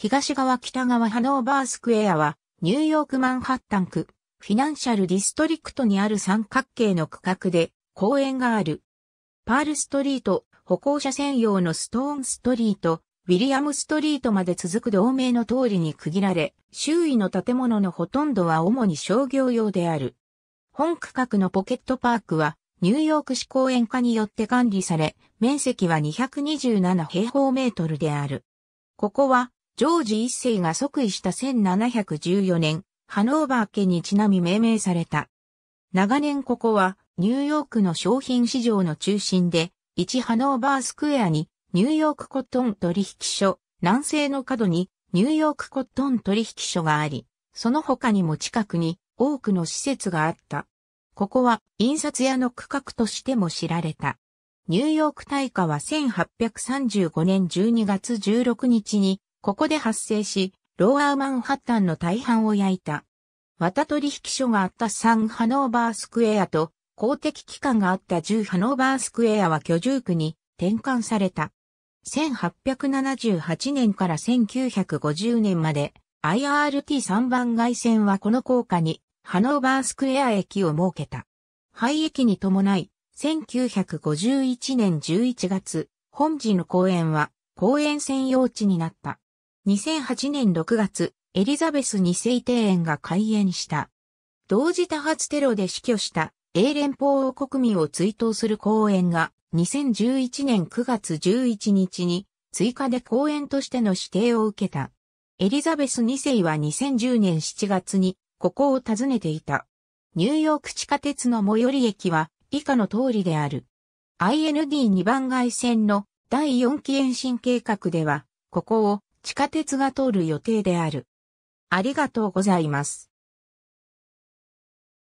東側北側ハノーバースクエアは、ニューヨークマンハッタン区、フィナンシャルディストリクトにある三角形の区画で公園がある。パールストリート、歩行者専用のストーンストリート、ウィリアムストリートまで続く同盟の通りに区切られ、周囲の建物のほとんどは主に商業用である。本区画のポケットパークは、ニューヨーク市公園課によって管理され、面積は227平方メートルである。ここは、ジョージ一世が即位した1714年、ハノーバー家にちなみ命名された。長年ここはニューヨークの商品市場の中心で、一ハノーバースクエアにニューヨークコットン取引所、南西の角にニューヨークコットン取引所があり、その他にも近くに多くの施設があった。ここは印刷屋の区画としても知られた。ニューヨーク大火は1835年12月16日にここで発生し、ローアーマンハッタンの大半を焼いた。綿取引所があった3ハノーバースクエアと公的機関があった10ハノーバースクエアは居住区に転換された。1878年から1950年まで IRT3 番外線はこの効果にハノーバースクエア駅を設けた。廃駅に伴い、1951年11月、本寺の公園は公園専用地になった。2008年6月、エリザベス2世庭園が開園した。同時多発テロで死去した英連邦王国民を追悼する公園が2011年9月11日に追加で公園としての指定を受けた。エリザベス2世は2010年7月にここを訪ねていた。ニューヨーク地下鉄の最寄り駅は以下の通りである。IND2 番街線の第4期延伸計画では、ここを地下鉄が通る予定である。ありがとうございます。